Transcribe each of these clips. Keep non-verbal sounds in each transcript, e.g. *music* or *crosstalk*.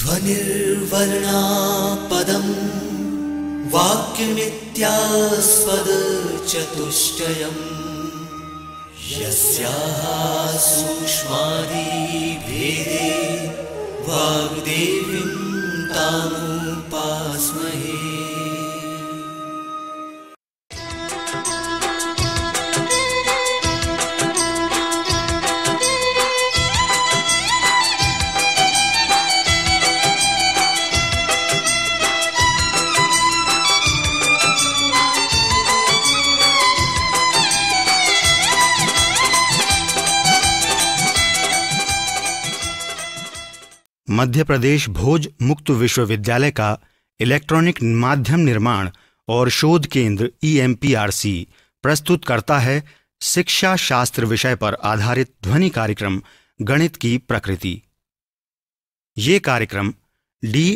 ध्वनिर्वर्णापदम् वाक्यमित्यास्वदचतुष्टयम् यस्याः सूक्ष्मादिभेदे भेदे तामुपास्महे मध्य प्रदेश भोज मुक्त विश्वविद्यालय का इलेक्ट्रॉनिक माध्यम निर्माण और शोध केंद्र ईएमपीआरसी e प्रस्तुत करता है शिक्षा शास्त्र विषय पर आधारित ध्वनि कार्यक्रम गणित की प्रकृति ये कार्यक्रम डी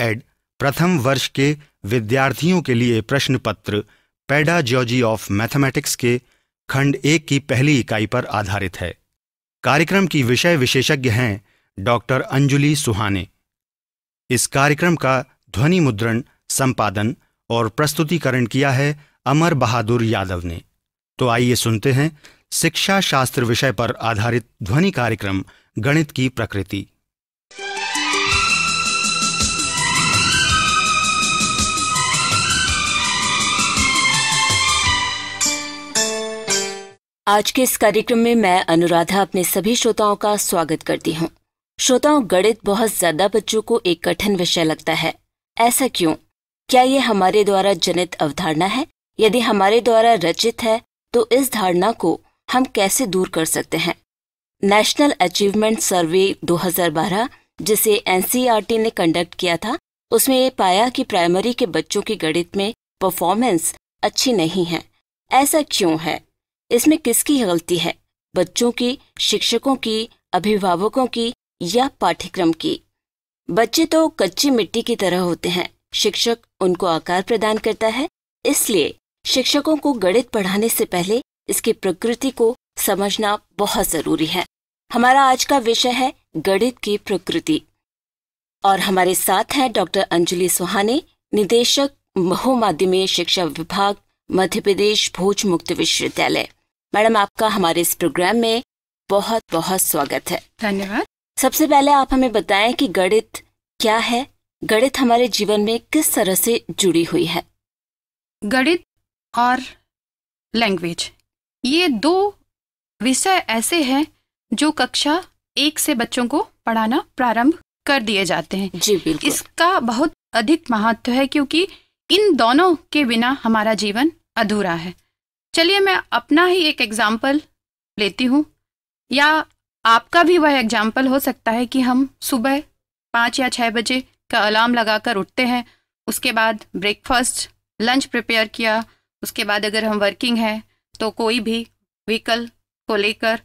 प्रथम वर्ष के विद्यार्थियों के लिए प्रश्न पत्र पेडाजॉजी ऑफ मैथमेटिक्स के खंड एक की पहली इकाई पर आधारित है कार्यक्रम की विषय विशेषज्ञ हैं डॉक्टर अंजलि सुहाने इस कार्यक्रम का ध्वनि मुद्रण संपादन और प्रस्तुतिकरण किया है अमर बहादुर यादव ने तो आइए सुनते हैं शिक्षा शास्त्र विषय पर आधारित ध्वनि कार्यक्रम गणित की प्रकृति आज के इस कार्यक्रम में मैं अनुराधा अपने सभी श्रोताओं का स्वागत करती हूं श्रोताओं गणित बहुत ज्यादा बच्चों को एक कठिन विषय लगता है ऐसा क्यों क्या ये हमारे द्वारा जनित अवधारणा है यदि हमारे द्वारा रचित है तो इस धारणा को हम कैसे दूर कर सकते हैं नेशनल अचीवमेंट सर्वे 2012 जिसे एनसीईआरटी ने कंडक्ट किया था उसमें ये पाया कि प्राइमरी के बच्चों की गणित में परफॉर्मेंस अच्छी नहीं है ऐसा क्यों है इसमें किसकी गलती है बच्चों की शिक्षकों की अभिभावकों की या पाठ्यक्रम की बच्चे तो कच्ची मिट्टी की तरह होते हैं शिक्षक उनको आकार प्रदान करता है इसलिए शिक्षकों को गणित पढ़ाने से पहले इसकी प्रकृति को समझना बहुत जरूरी है हमारा आज का विषय है गणित की प्रकृति और हमारे साथ हैं डॉक्टर अंजलि सुहाने निदेशक बहुमाध्यमीय शिक्षा विभाग मध्य प्रदेश भोज मुक्त विश्वविद्यालय मैडम आपका हमारे इस प्रोग्राम में बहुत बहुत स्वागत है धन्यवाद सबसे पहले आप हमें बताएं कि गणित क्या है गणित हमारे जीवन में किस तरह से जुड़ी हुई है गणित और लैंग्वेज ये दो विषय ऐसे हैं जो कक्षा एक से बच्चों को पढ़ाना प्रारंभ कर दिए जाते हैं जी बिल्कुल इसका बहुत अधिक महत्व है क्योंकि इन दोनों के बिना हमारा जीवन अधूरा है चलिए मैं अपना ही एक एग्जाम्पल लेती हूँ या आपका भी वह एग्जाम्पल हो सकता है कि हम सुबह पाँच या छः बजे का अलार्म लगाकर उठते हैं उसके बाद ब्रेकफास्ट लंच प्रिपेयर किया उसके बाद अगर हम वर्किंग हैं तो कोई भी व्हीकल को लेकर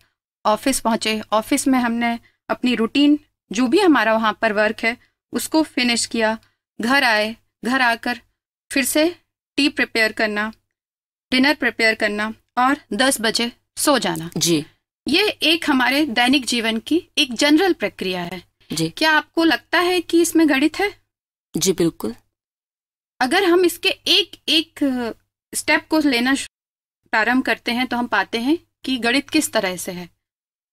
ऑफिस पहुँचे ऑफिस में हमने अपनी रूटीन जो भी हमारा वहाँ पर वर्क है उसको फिनिश किया घर आए घर आकर फिर से टी प्रिपेयर करना डिनर प्रिपेयर करना और दस बजे सो जाना जी ये एक हमारे दैनिक जीवन की एक जनरल प्रक्रिया है जी क्या आपको लगता है कि इसमें गणित है जी बिल्कुल अगर हम इसके एक एक स्टेप को लेना प्रारंभ करते हैं तो हम पाते हैं कि गणित किस तरह से है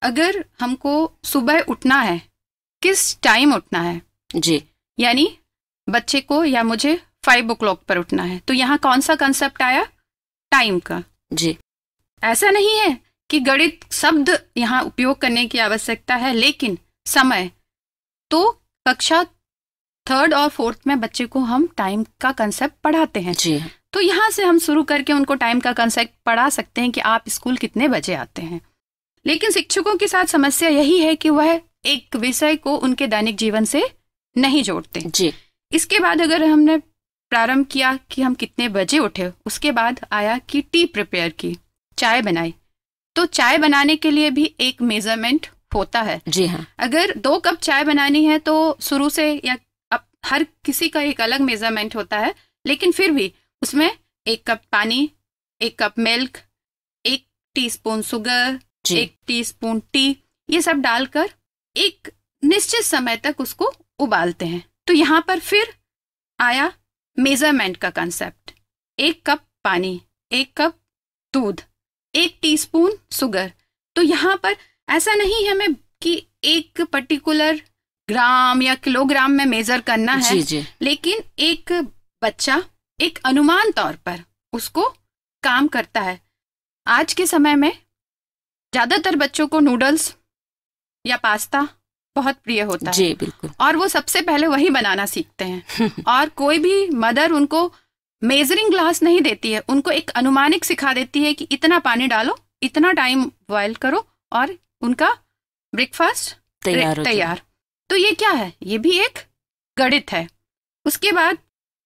अगर हमको सुबह उठना है किस टाइम उठना है जी यानी बच्चे को या मुझे फाइव ओ क्लॉक पर उठना है तो यहाँ कौन सा कंसेप्ट आया टाइम का जी ऐसा नहीं है कि गणित शब्द यहाँ उपयोग करने की आवश्यकता है लेकिन समय तो कक्षा थर्ड और फोर्थ में बच्चे को हम टाइम का कंसेप्ट पढ़ाते हैं जी तो यहाँ से हम शुरू करके उनको टाइम का कंसेप्ट पढ़ा सकते हैं कि आप स्कूल कितने बजे आते हैं लेकिन शिक्षकों के साथ समस्या यही है कि वह एक विषय को उनके दैनिक जीवन से नहीं जोड़ते जी इसके बाद अगर हमने प्रारंभ किया कि हम कितने बजे उठे उसके बाद आया कि टी प्रिपेयर की चाय बनाई तो चाय बनाने के लिए भी एक मेजरमेंट होता है जी हाँ अगर दो कप चाय बनानी है तो शुरू से या अब हर किसी का एक अलग मेजरमेंट होता है लेकिन फिर भी उसमें एक कप पानी एक कप मिल्क एक टीस्पून सुगर एक टीस्पून टी ये सब डालकर एक निश्चित समय तक उसको उबालते हैं तो यहाँ पर फिर आया मेजरमेंट का कंसेप्ट एक कप पानी एक कप दूध एक टीस्पून सुगर तो यहाँ पर ऐसा नहीं है मैं कि एक पर्टिकुलर ग्राम या किलोग्राम में मेजर करना है जी लेकिन एक बच्चा एक अनुमान तौर पर उसको काम करता है आज के समय में ज्यादातर बच्चों को नूडल्स या पास्ता बहुत प्रिय होता जी, है बिल्कुल और वो सबसे पहले वही बनाना सीखते हैं *laughs* और कोई भी मदर उनको मेजरिंग ग्लास नहीं देती है उनको एक अनुमानिक सिखा देती है कि इतना पानी डालो इतना टाइम बॉयल करो और उनका ब्रेकफास्ट तैयार तैयार तो ये क्या है ये भी एक गणित है उसके बाद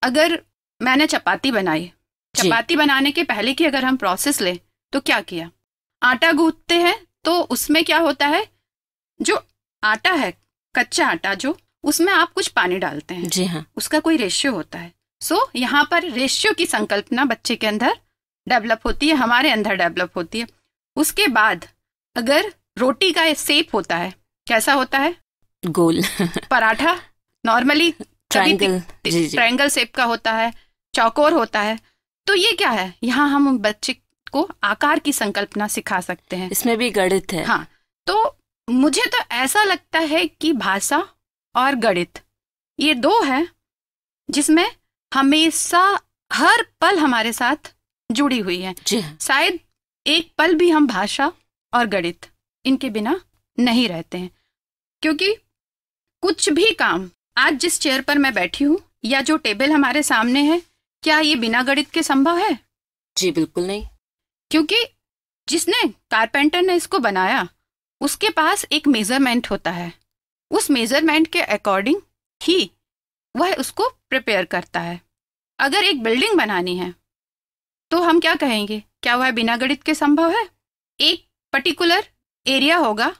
अगर मैंने चपाती बनाई चपाती बनाने के पहले की अगर हम प्रोसेस लें तो क्या किया आटा गूंथते हैं तो उसमें क्या होता है जो आटा है कच्चा आटा जो उसमें आप कुछ पानी डालते हैं जी हाँ उसका कोई रेशियो होता है सो so, यहाँ पर रेशियो की संकल्पना बच्चे के अंदर डेवलप होती है हमारे अंदर डेवलप होती है उसके बाद अगर रोटी का सेप होता है कैसा होता है गोल पराठा नॉर्मली ट्रायंगल ट्रायंगल का होता है चौकोर होता है तो ये क्या है यहाँ हम बच्चे को आकार की संकल्पना सिखा सकते हैं इसमें भी गणित है हाँ तो मुझे तो ऐसा लगता है कि भाषा और गणित ये दो है जिसमें हमेशा हर पल हमारे साथ जुड़ी हुई है हाँ। शायद एक पल भी हम भाषा और गणित इनके बिना नहीं रहते हैं क्योंकि कुछ भी काम आज जिस चेयर पर मैं बैठी हूँ या जो टेबल हमारे सामने है क्या ये बिना गणित के संभव है जी बिल्कुल नहीं क्योंकि जिसने कारपेंटर ने इसको बनाया उसके पास एक मेजरमेंट होता है उस मेजरमेंट के अकॉर्डिंग ही वह उसको प्रिपेयर करता है अगर एक बिल्डिंग बनानी है तो हम क्या कहेंगे क्या वह बिना गणित के संभव है एक पर्टिकुलर एरिया होगा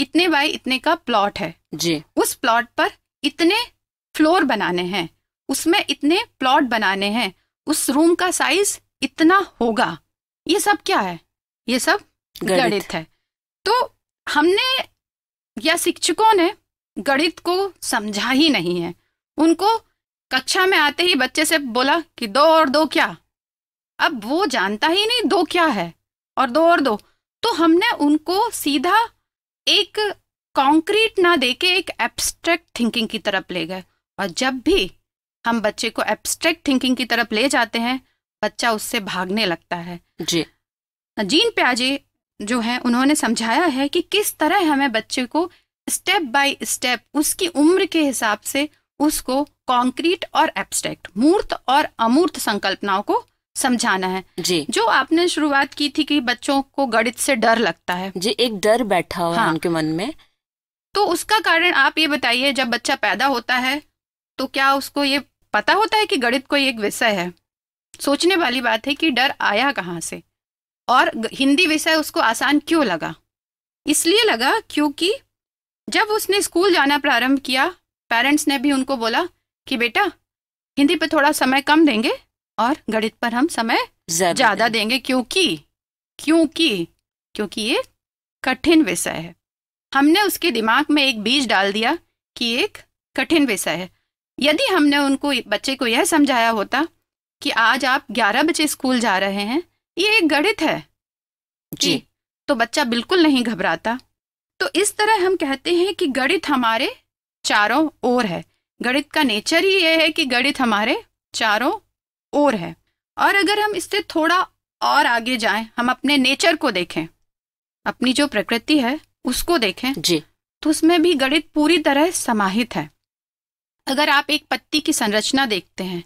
इतने बाय इतने का प्लॉट है जी उस प्लॉट पर इतने फ्लोर बनाने हैं उसमें इतने प्लॉट बनाने हैं उस रूम का साइज इतना होगा ये सब क्या है ये सब गणित, गणित है तो हमने या शिक्षकों ने गणित को समझा ही नहीं है उनको कक्षा में आते ही बच्चे से बोला कि दो और दो क्या अब वो जानता ही नहीं दो क्या है और दो और दो तो हमने उनको सीधा एक कॉन्क्रीट ना देके एक एब्स्ट्रैक्ट थिंकिंग की तरफ ले गए और जब भी हम बच्चे को एब्स्ट्रैक्ट थिंकिंग की तरफ ले जाते हैं बच्चा उससे भागने लगता है जी जीन प्याजे जो है उन्होंने समझाया है कि किस तरह हमें बच्चे को स्टेप बाय स्टेप उसकी उम्र के हिसाब से उसको कॉन्क्रीट और एब्स्ट्रैक्ट मूर्त और अमूर्त संकल्पनाओं को समझाना है जी जो आपने शुरुआत की थी कि बच्चों को गणित से डर लगता है जी एक डर बैठा हुआ हाँ, उनके मन में तो उसका कारण आप ये बताइए जब बच्चा पैदा होता है तो क्या उसको ये पता होता है कि गणित कोई एक विषय है सोचने वाली बात है कि डर आया कहाँ से और हिंदी विषय उसको आसान क्यों लगा इसलिए लगा क्योंकि जब उसने स्कूल जाना प्रारंभ किया पेरेंट्स ने भी उनको बोला कि बेटा हिंदी पर थोड़ा समय कम देंगे और गणित पर हम समय ज्यादा देंगे क्योंकि क्योंकि क्योंकि ये कठिन विषय है हमने उसके दिमाग में एक बीज डाल दिया कि एक कठिन विषय है यदि हमने उनको बच्चे को यह समझाया होता कि आज आप 11 बजे स्कूल जा रहे हैं ये एक गणित है जी तो बच्चा बिल्कुल नहीं घबराता तो इस तरह हम कहते हैं कि गणित हमारे चारों ओर है गणित का नेचर ही ये है कि गणित हमारे चारों ओर है और अगर हम इससे थोड़ा और आगे जाएं हम अपने नेचर को देखें अपनी जो प्रकृति है उसको देखें जी तो उसमें भी गणित पूरी तरह समाहित है अगर आप एक पत्ती की संरचना देखते हैं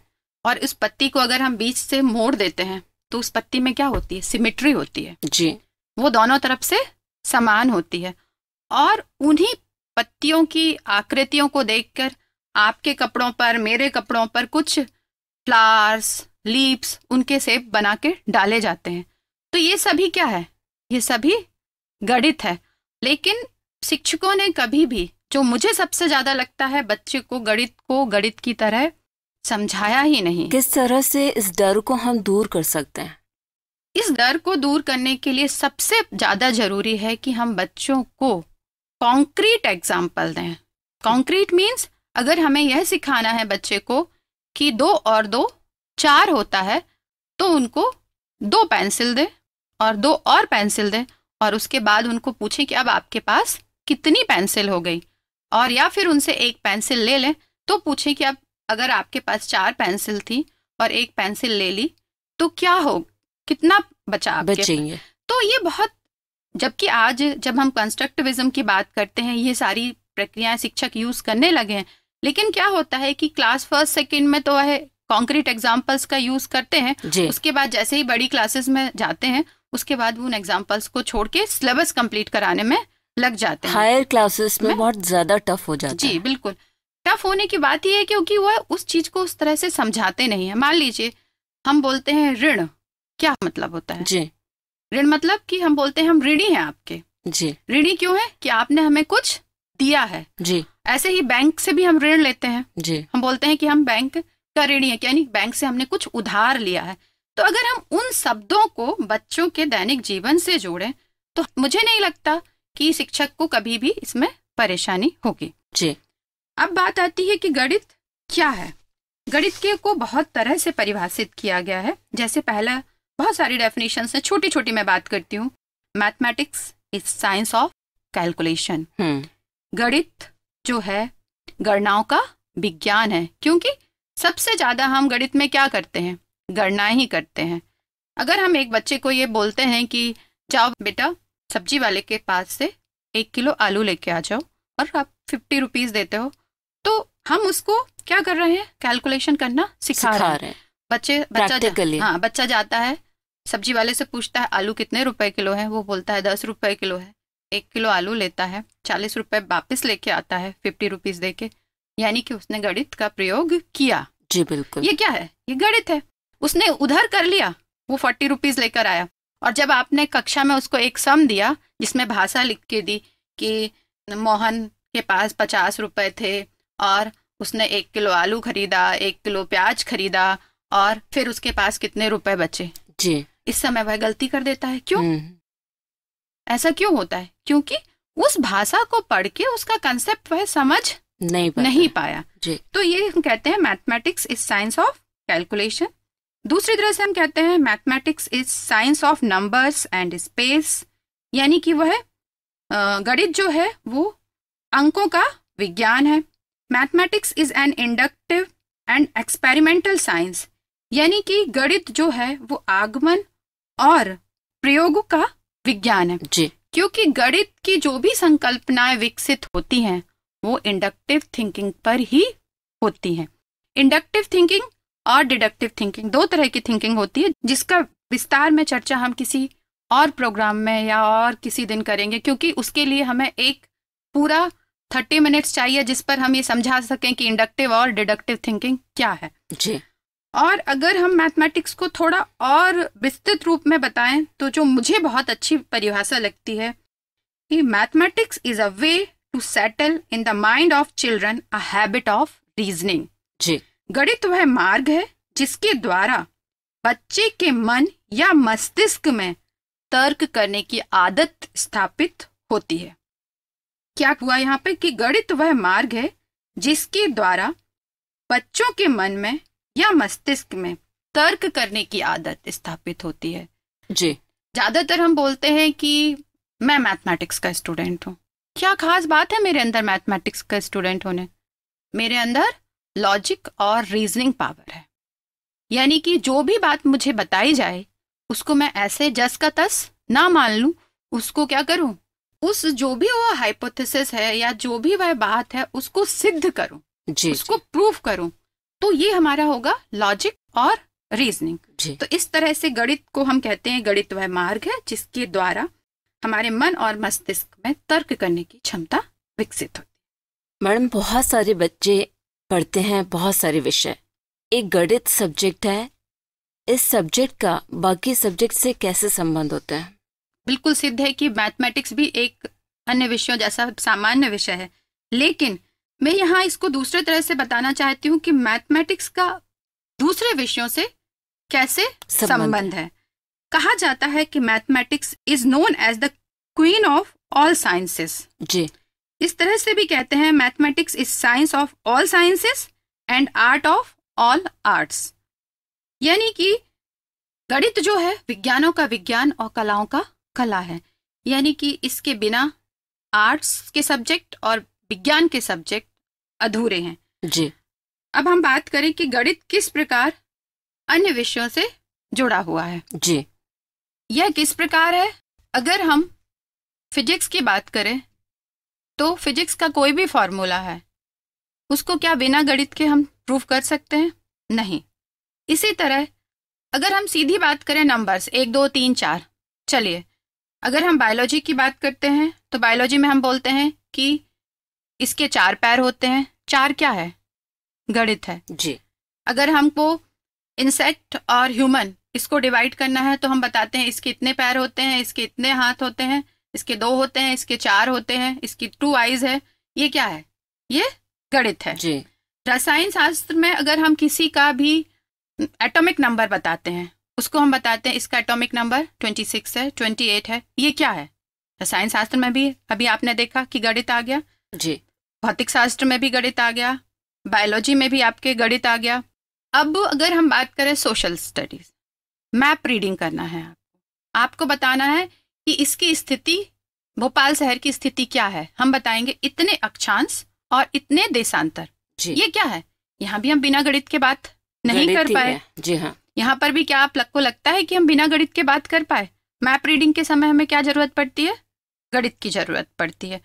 और उस पत्ती को अगर हम बीच से मोड़ देते हैं तो उस पत्ती में क्या होती है सिमिट्री होती है जी वो दोनों तरफ से समान होती है और उन्हीं पत्तियों की आकृतियों को देखकर आपके कपड़ों पर मेरे कपड़ों पर कुछ फ्लावर्स लीप्स उनके सेप बना के डाले जाते हैं तो ये सभी क्या है ये सभी गणित है लेकिन शिक्षकों ने कभी भी जो मुझे सबसे ज्यादा लगता है बच्चे को गणित को गणित की तरह समझाया ही नहीं किस तरह से इस डर को हम दूर कर सकते हैं इस डर को दूर करने के लिए सबसे ज्यादा जरूरी है कि हम बच्चों को कॉन्क्रीट एग्जाम्पल दें कॉन्क्रीट मीन्स अगर हमें यह सिखाना है बच्चे को कि दो और दो चार होता है तो उनको दो पेंसिल दें और दो और पेंसिल दे और उसके बाद उनको पूछें कि अब आपके पास कितनी पेंसिल हो गई और या फिर उनसे एक पेंसिल ले लें तो पूछें कि अब अगर आपके पास चार पेंसिल थी और एक पेंसिल ले ली तो क्या हो कितना बचा बचेंगे तो ये बहुत जबकि आज जब हम कंस्ट्रक्टिविज्म की बात करते हैं ये सारी प्रक्रियाएं शिक्षक यूज करने लगे हैं लेकिन क्या होता है कि क्लास फर्स्ट सेकेंड में तो वह कॉन्क्रीट एग्जाम्पल्स का यूज करते हैं उसके बाद जैसे ही बड़ी क्लासेस में जाते हैं उसके बाद वो उन एग्जाम्पल्स को छोड़ के सिलेबस कम्प्लीट कराने में लग जाते हैं हायर क्लासेस में, बहुत ज्यादा टफ हो जाता जी है। बिल्कुल टफ होने की बात यह है क्योंकि वह उस चीज को उस तरह से समझाते नहीं है मान लीजिए हम बोलते हैं ऋण क्या मतलब होता है जी ऋण मतलब कि हम बोलते हैं हम ऋणी हैं आपके जी ऋणी क्यों है कि आपने हमें कुछ दिया है जी ऐसे ही बैंक से भी हम ऋण लेते हैं जी हम बोलते हैं कि हम बैंक का ऋणी है यानी बैंक से हमने कुछ उधार लिया है तो अगर हम उन शब्दों को बच्चों के दैनिक जीवन से जोड़ें तो मुझे नहीं लगता कि शिक्षक को कभी भी इसमें परेशानी होगी जी अब बात आती है कि गणित क्या है गणित के को बहुत तरह से परिभाषित किया गया है जैसे पहला बहुत सारी डेफिनेशन है छोटी छोटी मैं बात करती हूँ mathematics is science of calculation गणित जो है गणनाओं का विज्ञान है क्योंकि सबसे ज़्यादा हम गणित में क्या करते हैं गणना ही करते हैं अगर हम एक बच्चे को ये बोलते हैं कि जाओ बेटा सब्जी वाले के पास से एक किलो आलू लेके आ जाओ और आप फिफ्टी रुपीज़ देते हो तो हम उसको क्या कर रहे हैं कैलकुलेशन करना सिखा, सिखा रहे हैं बच्चे बच्चा हाँ बच्चा जाता है सब्जी वाले से पूछता है आलू कितने रुपए किलो है वो बोलता है दस रुपए किलो है एक किलो आलू लेता है चालीस रुपए वापिस लेके आता है फिफ्टी रुपीज दे के यानी कि उसने गणित का प्रयोग किया जी बिल्कुल ये क्या है ये गणित है उसने उधर कर लिया वो फोर्टी रुपीज लेकर आया और जब आपने कक्षा में उसको एक सम दिया जिसमें भाषा लिख के दी कि मोहन के पास पचास रुपए थे और उसने एक किलो आलू खरीदा एक किलो प्याज खरीदा और फिर उसके पास कितने रुपए बचे जी इस समय वह गलती कर देता है क्यों हम्म। ऐसा क्यों होता है क्योंकि उस भाषा को पढ़ के उसका कंसेप्ट वह समझ नहीं नहीं पाया जी। तो ये हम कहते हैं mathematics is science of calculation दूसरी तरह से हम कहते हैं mathematics is science of numbers and space यानी कि वह गणित जो है वो अंकों का विज्ञान है mathematics is an inductive and experimental science यानी कि गणित जो है वो आगमन और प्रयोगों का विज्ञान है जी क्योंकि गणित की जो भी संकल्पनाएं विकसित होती हैं वो इंडक्टिव थिंकिंग पर ही होती हैं इंडक्टिव थिंकिंग और डिडक्टिव थिंकिंग दो तरह की थिंकिंग होती है जिसका विस्तार में चर्चा हम किसी और प्रोग्राम में या और किसी दिन करेंगे क्योंकि उसके लिए हमें एक पूरा थर्टी मिनट्स चाहिए जिस पर हम ये समझा सकें कि इंडक्टिव और डिडक्टिव थिंकिंग क्या है जी और अगर हम मैथमेटिक्स को थोड़ा और विस्तृत रूप में बताएं तो जो मुझे बहुत अच्छी परिभाषा लगती है कि mathematics is a way to settle in the mind of children a habit of reasoning जी गणित वह मार्ग है जिसके द्वारा बच्चे के मन या मस्तिष्क में तर्क करने की आदत स्थापित होती है क्या हुआ यहाँ पे कि गणित वह मार्ग है जिसके द्वारा बच्चों के मन में या मस्तिष्क में तर्क करने की आदत स्थापित होती है जी ज्यादातर हम बोलते हैं कि मैं मैथमेटिक्स का स्टूडेंट हूँ क्या खास बात है मेरे अंदर मैथमेटिक्स का स्टूडेंट होने मेरे अंदर लॉजिक और रीजनिंग पावर है यानी कि जो भी बात मुझे बताई जाए उसको मैं ऐसे जस का तस ना मान लू उसको क्या करूं उस जो भी वो हाइपोथेसिस है या जो भी वह बात है उसको सिद्ध करूं जी उसको प्रूफ करूं तो ये हमारा होगा लॉजिक और रीजनिंग तो इस तरह से गणित को हम कहते हैं गणित वह मार्ग है जिसके द्वारा हमारे मन और मस्तिष्क में तर्क करने की क्षमता विकसित होती मैडम बहुत सारे बच्चे पढ़ते हैं बहुत सारे विषय एक गणित सब्जेक्ट है इस सब्जेक्ट का बाकी सब्जेक्ट से कैसे संबंध होता है बिल्कुल सिद्ध है कि मैथमेटिक्स भी एक अन्य विषयों जैसा सामान्य विषय है लेकिन मैं यहाँ इसको दूसरे तरह से बताना चाहती हूँ कि मैथमेटिक्स का दूसरे विषयों से कैसे संबंध है कहा जाता है कि mathematics is known as the queen of all sciences जी इस तरह से भी कहते हैं mathematics is science of all sciences and art of all arts यानी कि गणित जो है विज्ञानों का विज्ञान और कलाओं का कला है यानी कि इसके बिना आर्ट्स के सब्जेक्ट और विज्ञान के सब्जेक्ट अधूरे हैं जी अब हम बात करें कि गणित किस प्रकार अन्य विषयों से जुड़ा हुआ है जी यह किस प्रकार है अगर हम फिजिक्स की बात करें तो फिजिक्स का कोई भी फॉर्मूला है उसको क्या बिना गणित के हम प्रूव कर सकते हैं नहीं इसी तरह अगर हम सीधी बात करें नंबर्स एक दो तीन चार चलिए अगर हम बायोलॉजी की बात करते हैं तो बायोलॉजी में हम बोलते हैं कि इसके चार पैर होते हैं चार क्या है गणित है जी अगर हमको इंसेक्ट और ह्यूमन इसको डिवाइड करना है तो हम बताते हैं इसके इतने पैर होते हैं इसके इतने हाथ होते हैं इसके दो होते हैं इसके चार होते हैं इसकी टू आईज है ये क्या है ये गणित है जी रसायन शास्त्र में अगर हम किसी का भी एटॉमिक नंबर बताते हैं उसको हम बताते हैं इसका एटॉमिक नंबर 26 है 28 है ये क्या है रसायन शास्त्र में भी अभी आपने देखा कि गणित आ गया जी भौतिक शास्त्र में भी गणित आ गया बायोलॉजी में भी आपके गणित आ गया अब अगर हम बात करें सोशल स्टडीज मैप रीडिंग करना है आपको आपको बताना है कि इसकी स्थिति भोपाल शहर की स्थिति क्या है हम बताएंगे इतने अक्षांश और इतने देशांतर जी। ये क्या है यहाँ भी हम बिना गणित के बात नहीं कर पाए जी हाँ यहाँ पर भी क्या आप को लगता है कि हम बिना गणित के बात कर पाए मैप रीडिंग के समय हमें क्या जरूरत पड़ती है गणित की जरूरत पड़ती है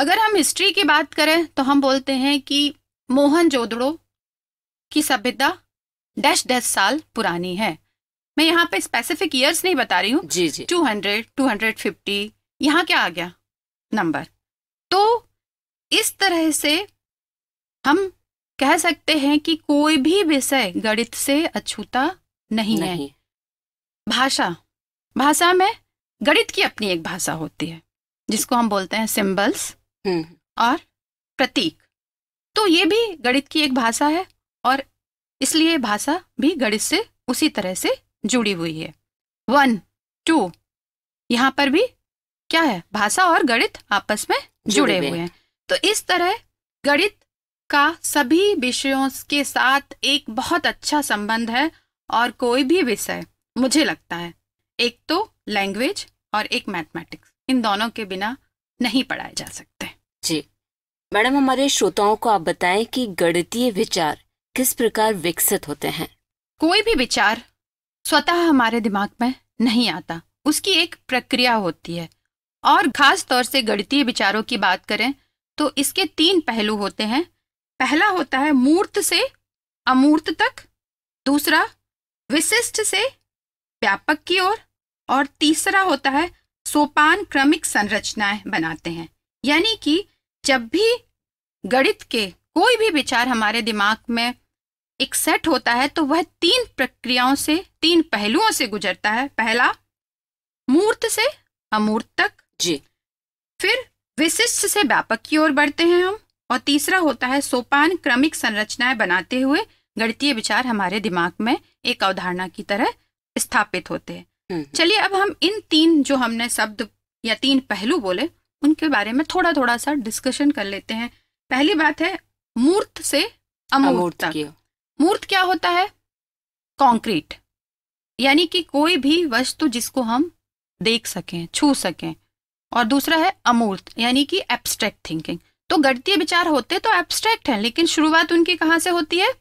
अगर हम हिस्ट्री की बात करें तो हम बोलते हैं कि मोहन जोदड़ो की सभ्यता डैश डैश साल पुरानी है मैं यहाँ पे स्पेसिफिक ईयर्स नहीं बता रही हूँ जी जी two hundred two hundred fifty यहाँ क्या आ गया नंबर तो इस तरह से हम कह सकते हैं कि कोई भी विषय गणित से अछूता नहीं, नहीं है भाषा भाषा में गणित की अपनी एक भाषा होती है जिसको हम बोलते हैं सिंबल्स हम्म। और प्रतीक तो ये भी गणित की एक भाषा है और इसलिए भाषा भी गणित से उसी तरह से जुड़ी हुई है वन टू यहाँ पर भी क्या है भाषा और गणित आपस में जुड़े हुए हैं तो इस तरह गणित का सभी विषयों के साथ एक बहुत अच्छा संबंध है और कोई भी विषय मुझे लगता है एक तो लैंग्वेज और एक मैथमेटिक्स इन दोनों के बिना नहीं पढ़ाया जा सकता जी मैडम हमारे श्रोताओं को आप बताएं कि गणितीय विचार किस प्रकार विकसित होते हैं कोई भी विचार स्वतः हमारे दिमाग में नहीं आता उसकी एक प्रक्रिया होती है और खास तौर से गणितीय विचारों की बात करें तो इसके तीन पहलू होते हैं पहला होता है मूर्त से अमूर्त तक दूसरा विशिष्ट से व्यापक की ओर और, और तीसरा होता है सोपान क्रमिक संरचनाएं बनाते हैं यानी कि जब भी गणित के कोई भी विचार हमारे दिमाग में एक सेट होता है तो वह तीन प्रक्रियाओं से तीन पहलुओं से गुजरता है पहला मूर्त से अमूर्त तक जी फिर विशिष्ट से व्यापक की ओर बढ़ते हैं हम और तीसरा होता है सोपान क्रमिक संरचनाएं बनाते हुए गणितीय विचार हमारे दिमाग में एक अवधारणा की तरह स्थापित होते हैं हम्म। चलिए अब हम इन तीन जो हमने शब्द या तीन पहलू बोले उनके बारे में थोड़ा थोड़ा सा डिस्कशन कर लेते हैं पहली बात है मूर्त से अमूर्त तक मूर्त क्या होता है कंक्रीट यानी कि कोई भी वस्तु जिसको हम देख सकें छू सकें और दूसरा है अमूर्त यानी कि एब्स्ट्रैक्ट थिंकिंग तो गणतीय विचार होते तो एब्स्ट्रैक्ट हैं लेकिन शुरुआत उनकी कहाँ से होती है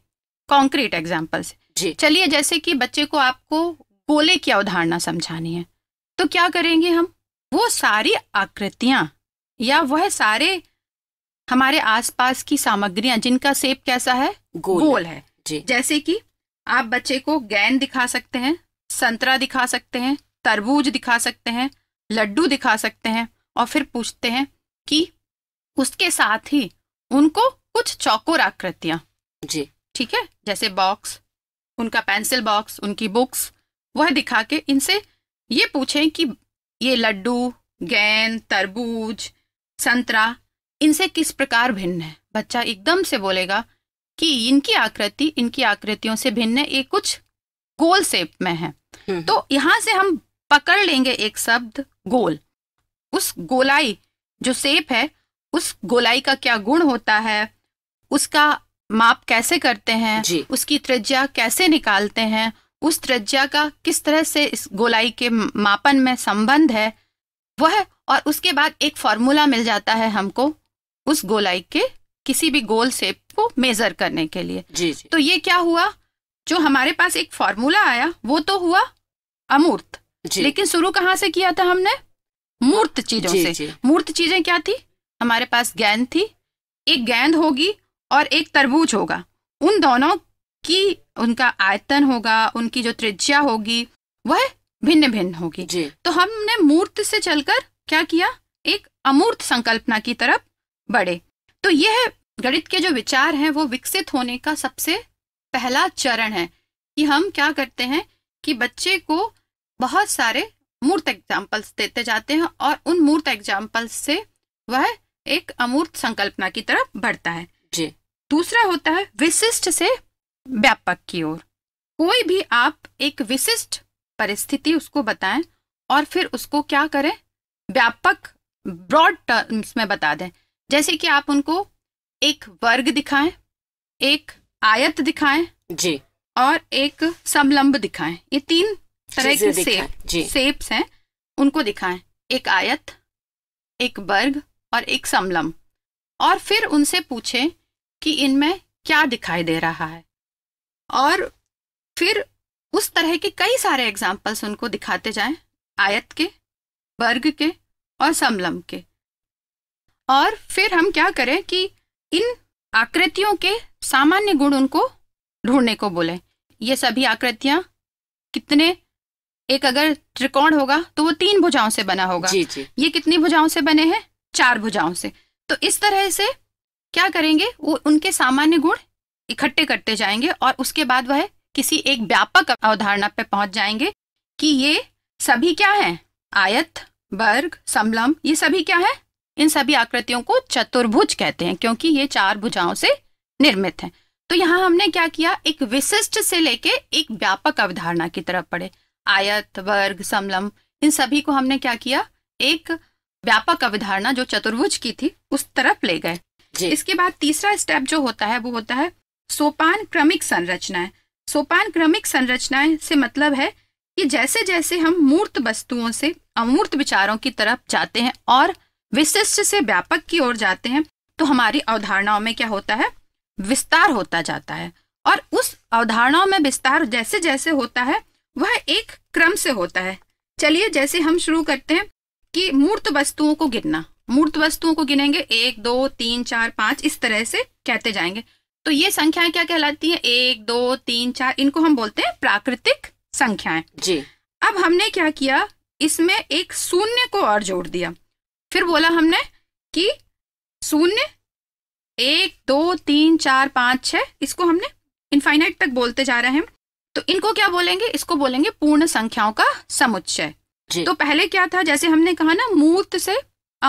कॉन्क्रीट एग्जाम्पल से चलिए जैसे कि बच्चे को आपको गोले की अवधारणा समझानी है तो क्या करेंगे हम वो सारी आकृतियां या वह सारे हमारे आसपास की सामग्रियां जिनका सेप कैसा है गोल, गोल है जी। जैसे कि आप बच्चे को गैन दिखा सकते हैं संतरा दिखा सकते हैं तरबूज दिखा सकते हैं लड्डू दिखा सकते हैं और फिर पूछते हैं कि उसके साथ ही उनको कुछ चौकोर आकृतियां जी ठीक है जैसे बॉक्स उनका पेंसिल बॉक्स उनकी बुक्स वह दिखा के इनसे ये पूछें कि ये लड्डू गेंद तरबूज संतरा इनसे किस प्रकार भिन्न है बच्चा एकदम से बोलेगा कि इनकी आकृति इनकी आकृतियों से भिन्न है ये कुछ गोल शेप में है हम्म। तो यहां से हम पकड़ लेंगे एक शब्द गोल उस गोलाई जो शेप है उस गोलाई का क्या गुण होता है उसका माप कैसे करते हैं उसकी त्रिज्या कैसे निकालते हैं उस त्रिज्या का किस तरह से इस गोलाई के मापन में संबंध है वह और उसके बाद एक फॉर्मूला मिल जाता है हमको उस गोलाई के किसी भी गोल शेप को मेजर करने के लिए जी जी। तो ये क्या हुआ जो हमारे पास एक फॉर्मूला आया वो तो हुआ अमूर्त लेकिन शुरू कहाँ से किया था हमने मूर्त चीजों जी, से जी। मूर्त चीजें क्या थी हमारे पास गेंद थी एक गेंद होगी और एक तरबूज होगा उन दोनों कि उनका आयतन होगा उनकी जो त्रिज्या होगी वह भिन्न भिन्न होगी जी। तो हमने मूर्त से चलकर क्या किया एक अमूर्त संकल्पना की तरफ बढ़े तो यह गणित के जो विचार हैं वो विकसित होने का सबसे पहला चरण है कि हम क्या करते हैं कि बच्चे को बहुत सारे मूर्त एग्जाम्पल्स देते जाते हैं और उन मूर्त एग्जाम्पल्स से वह एक अमूर्त संकल्पना की तरफ बढ़ता है जी दूसरा होता है विशिष्ट से व्यापक की ओर कोई भी आप एक विशिष्ट परिस्थिति उसको बताएं और फिर उसको क्या करें व्यापक ब्रॉड टर्म्स में बता दें जैसे कि आप उनको एक वर्ग दिखाएं एक आयत दिखाएं जी और एक समलंब दिखाएं ये तीन तरह के सेप सेप्स हैं उनको दिखाएं एक आयत एक वर्ग और एक समलंब और फिर उनसे पूछें कि इनमें क्या दिखाई दे रहा है और फिर उस तरह के कई सारे एग्जाम्पल्स उनको दिखाते जाएं आयत के वर्ग के और समलम के और फिर हम क्या करें कि इन आकृतियों के सामान्य गुण उनको ढूंढने को बोले ये सभी आकृतियां कितने एक अगर त्रिकोण होगा तो वो तीन भुजाओं से बना होगा जी जी ये कितनी भुजाओं से बने हैं चार भुजाओं से तो इस तरह से क्या करेंगे वो उनके सामान्य गुण इकट्ठे करते जाएंगे और उसके बाद वह किसी एक व्यापक अवधारणा पर पहुंच जाएंगे कि ये सभी क्या है आयत वर्ग समलम ये सभी क्या है इन सभी आकृतियों को चतुर्भुज कहते हैं क्योंकि ये चार भुजाओं से निर्मित है तो यहाँ हमने क्या किया एक विशिष्ट से लेके एक व्यापक अवधारणा की तरफ पड़े आयत वर्ग समलम इन सभी को हमने क्या किया एक व्यापक अवधारणा जो चतुर्भुज की थी उस तरफ ले गए इसके बाद तीसरा स्टेप जो होता है वो होता है सोपान क्रमिक संरचनाएं सोपान क्रमिक संरचनाएं से मतलब है कि जैसे जैसे हम मूर्त वस्तुओं से अमूर्त विचारों की तरफ जाते हैं और विशिष्ट से व्यापक की ओर जाते हैं तो हमारी अवधारणाओं में क्या होता है विस्तार होता जाता है और उस अवधारणाओं में विस्तार जैसे जैसे होता है वह एक क्रम से होता है चलिए जैसे हम शुरू करते हैं कि मूर्त वस्तुओं को गिनना मूर्त वस्तुओं को गिनेंगे एक दो तीन चार पांच इस तरह से कहते जाएंगे तो ये संख्याएं क्या कहलाती है एक दो तीन चार इनको हम बोलते हैं प्राकृतिक संख्याएं जी अब हमने क्या किया इसमें एक शून्य को और जोड़ दिया फिर बोला हमने कि शून्य एक दो तीन चार पांच छह इसको हमने इनफाइनाइट तक बोलते जा रहे हैं तो इनको क्या बोलेंगे इसको बोलेंगे पूर्ण संख्याओं का समुच्चय तो पहले क्या था जैसे हमने कहा ना मूर्त से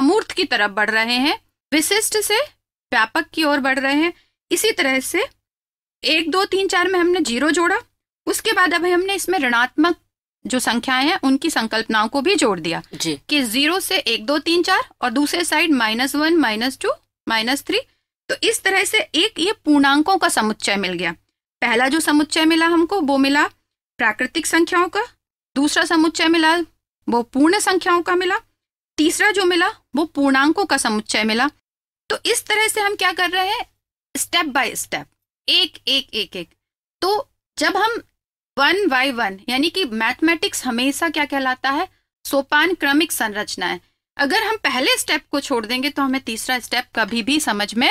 अमूर्त की तरफ बढ़ रहे हैं विशिष्ट से व्यापक की ओर बढ़ रहे हैं इसी तरह से एक दो तीन चार में हमने जीरो जोड़ा उसके बाद अभी हमने इसमें ऋणात्मक जो संख्याएं हैं उनकी संकल्पनाओं को भी जोड़ दिया जी कि जीरो से एक दो तीन चार और दूसरे side minus one minus two minus three तो इस तरह से एक ये पूर्णांकों का समुच्चय मिल गया पहला जो समुच्चय मिला हमको वो मिला प्राकृतिक संख्याओं का दूसरा समुच्चय मिला वो पूर्ण संख्याओं का मिला तीसरा जो मिला वो पूर्णांकों का समुच्चय मिला तो इस तरह से हम क्या कर रहे हैं स्टेप बाय स्टेप एक एक एक एक तो जब हम वन बाय वन यानी कि मैथमेटिक्स हमेशा क्या कहलाता है सोपान क्रमिक संरचना है अगर हम पहले स्टेप को छोड़ देंगे तो हमें तीसरा स्टेप कभी भी समझ में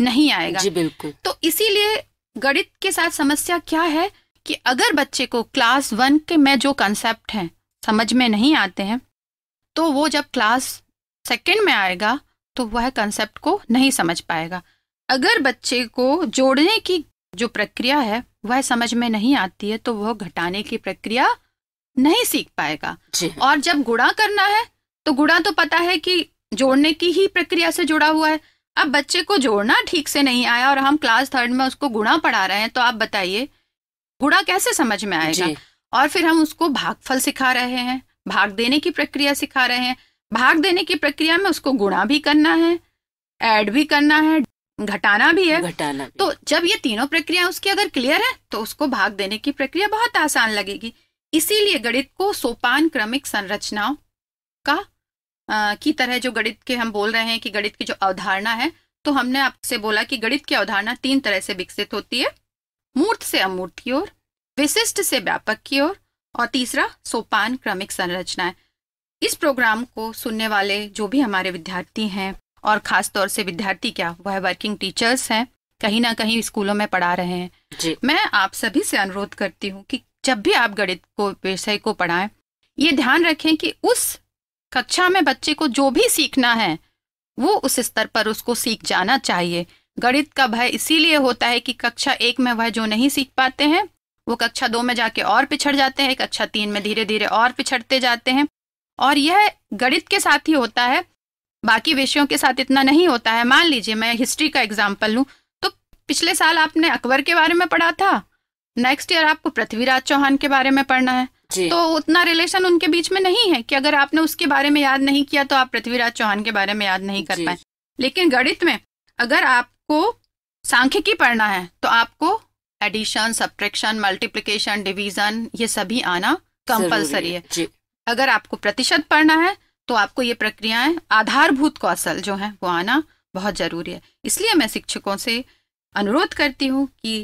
नहीं आएगा जी बिल्कुल तो इसीलिए गणित के साथ समस्या क्या है कि अगर बच्चे को क्लास वन के में जो कंसेप्ट है समझ में नहीं आते हैं तो वो जब क्लास सेकेंड में आएगा तो वह कंसेप्ट को नहीं समझ पाएगा अगर बच्चे को जोड़ने की जो प्रक्रिया है वह समझ में नहीं आती है तो वह घटाने की प्रक्रिया नहीं सीख पाएगा और जब गुणा करना है तो गुणा तो पता है कि जोड़ने की ही प्रक्रिया से जुड़ा हुआ है अब बच्चे को जोड़ना ठीक से नहीं आया और हम क्लास थर्ड में उसको गुणा पढ़ा रहे हैं तो आप बताइए गुणा कैसे समझ में आएगा और फिर हम उसको भागफल सिखा रहे हैं भाग देने की प्रक्रिया सिखा रहे हैं भाग देने की प्रक्रिया में उसको गुणा भी करना है ऐड भी करना है घटाना भी है घटाना भी। तो जब ये तीनों प्रक्रिया उसकी अगर क्लियर है तो उसको भाग देने की प्रक्रिया बहुत आसान लगेगी इसीलिए गणित को सोपान क्रमिक संरचनाओं का आ, की तरह जो गणित के हम बोल रहे हैं कि गणित की जो अवधारणा है तो हमने आपसे बोला कि गणित की अवधारणा तीन तरह से विकसित होती है मूर्त से अमूर्त की ओर विशिष्ट से व्यापक की ओर और, और तीसरा सोपान क्रमिक संरचना है इस प्रोग्राम को सुनने वाले जो भी हमारे विद्यार्थी हैं और ख़ास तौर से विद्यार्थी क्या वह वर्किंग टीचर्स हैं कहीं ना कहीं स्कूलों में पढ़ा रहे हैं जी। मैं आप सभी से अनुरोध करती हूँ कि जब भी आप गणित को विषय को पढ़ाएं ये ध्यान रखें कि उस कक्षा में बच्चे को जो भी सीखना है वो उस स्तर पर उसको सीख जाना चाहिए गणित का भय इसीलिए होता है कि कक्षा एक में वह जो नहीं सीख पाते हैं वो कक्षा दो में जाके और पिछड़ जाते हैं कक्षा तीन में धीरे धीरे और पिछड़ते जाते हैं और यह गणित के साथ ही होता है बाकी विषयों के साथ इतना नहीं होता है मान लीजिए मैं हिस्ट्री का एग्जाम्पल लूँ तो पिछले साल आपने अकबर के बारे में पढ़ा था नेक्स्ट ईयर आपको पृथ्वीराज चौहान के बारे में पढ़ना है तो उतना रिलेशन उनके बीच में नहीं है कि अगर आपने उसके बारे में याद नहीं किया तो आप पृथ्वीराज चौहान के बारे में याद नहीं कर पाए लेकिन गणित में अगर आपको सांख्यिकी पढ़ना है तो आपको एडिशन सब्ट्रैक्शन मल्टीप्लिकेशन डिवीजन ये सभी आना कंपलसरी है अगर आपको प्रतिशत पढ़ना है तो आपको ये प्रक्रियाएं आधारभूत कौशल जो हैं वो आना बहुत ज़रूरी है इसलिए मैं शिक्षकों से अनुरोध करती हूँ कि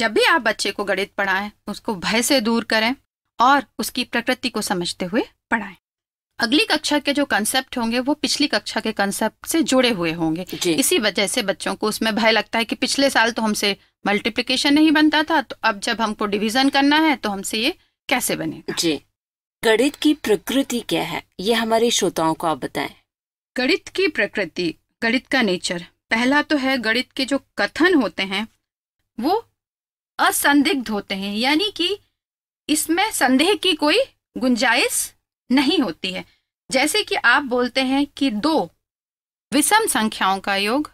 जब भी आप बच्चे को गणित पढ़ाएं उसको भय से दूर करें और उसकी प्रकृति को समझते हुए पढ़ाएं अगली कक्षा के जो कंसेप्ट होंगे वो पिछली कक्षा के कंसेप्ट से जुड़े हुए होंगे इसी वजह से बच्चों को उसमें भय लगता है कि पिछले साल तो हमसे मल्टीप्लीकेशन नहीं बनता था तो अब जब हमको डिविजन करना है तो हमसे ये कैसे बनेगा जी गणित की प्रकृति क्या है ये हमारे श्रोताओं को आप बताएं गणित की प्रकृति गणित का नेचर पहला तो है गणित के जो कथन होते हैं वो असंदिग्ध होते हैं यानी कि इसमें संदेह की कोई गुंजाइश नहीं होती है जैसे कि आप बोलते हैं कि दो विषम संख्याओं का योग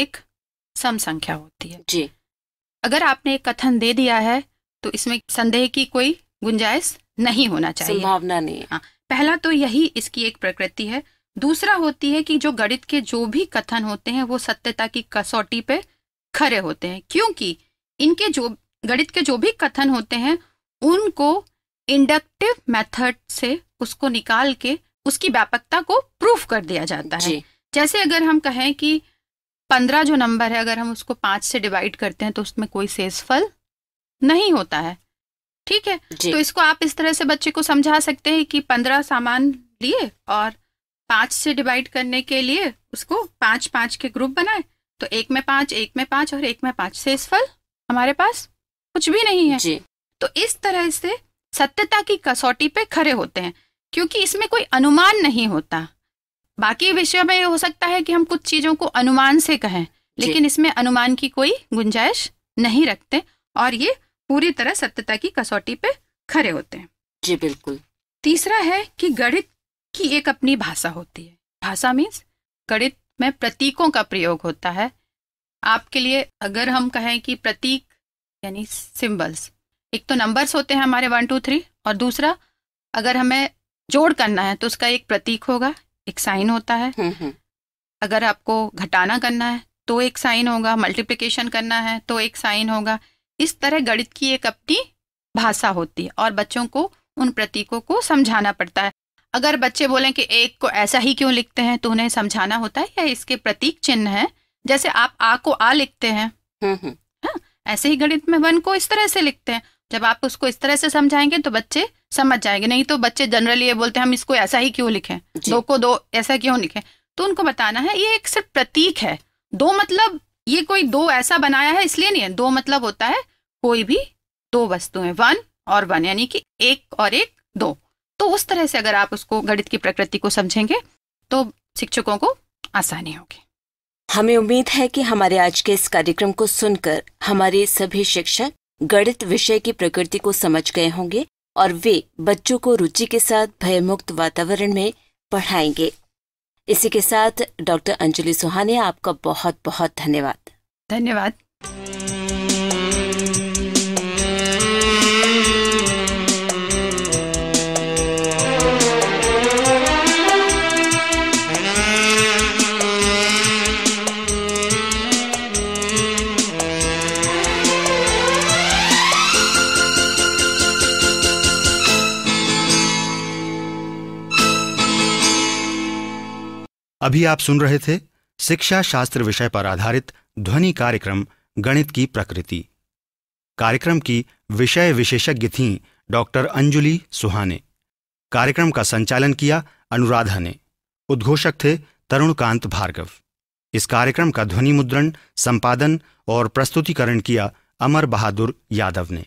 एक सम संख्या होती है जी अगर आपने एक कथन दे दिया है तो इसमें संदेह की कोई गुंजाइश नहीं होना चाहिए संभावना नहीं हाँ पहला तो यही इसकी एक प्रकृति है दूसरा होती है कि जो गणित के जो भी कथन होते हैं वो सत्यता की कसौटी पे खरे होते हैं क्योंकि इनके जो गणित के जो भी कथन होते हैं उनको इंडक्टिव मेथड से उसको निकाल के उसकी व्यापकता को प्रूफ कर दिया जाता है जैसे अगर हम कहें कि पंद्रह जो नंबर है अगर हम उसको पांच से डिवाइड करते हैं तो उसमें कोई शेषफल नहीं होता है ठीक है तो इसको आप इस तरह से बच्चे को समझा सकते हैं कि पंद्रह सामान लिए और पांच से डिवाइड करने के लिए उसको पांच पांच के ग्रुप बनाए तो एक में पांच एक में पांच और एक में पांच से इस फल हमारे पास कुछ भी नहीं है जी। तो इस तरह से सत्यता की कसौटी पे खड़े होते हैं क्योंकि इसमें कोई अनुमान नहीं होता बाकी विषय में हो सकता है कि हम कुछ चीजों को अनुमान से कहें लेकिन इसमें अनुमान की कोई गुंजाइश नहीं रखते और ये पूरी तरह सत्यता की कसौटी पे खड़े होते हैं जी बिल्कुल तीसरा है कि गणित की एक अपनी भाषा होती है भाषा मीन्स गणित में प्रतीकों का प्रयोग होता है आपके लिए अगर हम कहें कि प्रतीक यानी सिंबल्स एक तो नंबर्स होते हैं हमारे वन टू थ्री और दूसरा अगर हमें जोड़ करना है तो उसका एक प्रतीक होगा एक साइन होता है हम्म, हम्म। अगर आपको घटाना करना है तो एक साइन होगा मल्टीप्लिकेशन करना है तो एक साइन होगा इस तरह गणित की एक अपनी भाषा होती है और बच्चों को उन प्रतीकों को समझाना पड़ता है अगर बच्चे बोलें कि एक को ऐसा ही क्यों लिखते हैं तो उन्हें समझाना होता है या इसके प्रतीक चिन्ह है जैसे आप आ को आ लिखते हैं हम्म, हम्म। हाँ, ऐसे ही गणित में वन को इस तरह से लिखते हैं जब आप उसको इस तरह से समझाएंगे तो बच्चे समझ जाएंगे नहीं तो बच्चे जनरली ये बोलते हैं हम इसको ऐसा ही क्यों लिखें दो को दो ऐसा क्यों लिखें तो उनको बताना है ये एक सिर्फ प्रतीक है दो मतलब ये कोई दो ऐसा बनाया है इसलिए नहीं है दो मतलब होता है कोई भी दो वस्तुएं वन और वन यानी कि एक और एक दो तो उस तरह से अगर आप उसको गणित की प्रकृति को समझेंगे तो शिक्षकों को आसानी होगी हमें उम्मीद है कि हमारे आज के इस कार्यक्रम को सुनकर हमारे सभी शिक्षक गणित विषय की प्रकृति को समझ गए होंगे और वे बच्चों को रुचि के साथ भयमुक्त वातावरण में पढ़ाएंगे इसी के साथ डॉक्टर अंजलि सुहा ने आपका बहुत बहुत धन्यवाद धन्यवाद अभी आप सुन रहे थे शिक्षा शास्त्र विषय पर आधारित ध्वनि कार्यक्रम गणित की प्रकृति कार्यक्रम की विषय विशेषज्ञ थीं डॉक्टर अंजलि सुहाने कार्यक्रम का संचालन किया अनुराधा ने उद्घोषक थे तरुणकांत भार्गव इस कार्यक्रम का ध्वनि मुद्रण संपादन और प्रस्तुतिकरण किया अमर बहादुर यादव ने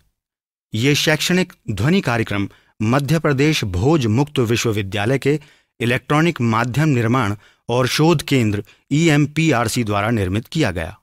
ये शैक्षणिक ध्वनि कार्यक्रम मध्य प्रदेश भोज मुक्त विश्वविद्यालय के इलेक्ट्रॉनिक माध्यम निर्माण और शोध केंद्र ई e द्वारा निर्मित किया गया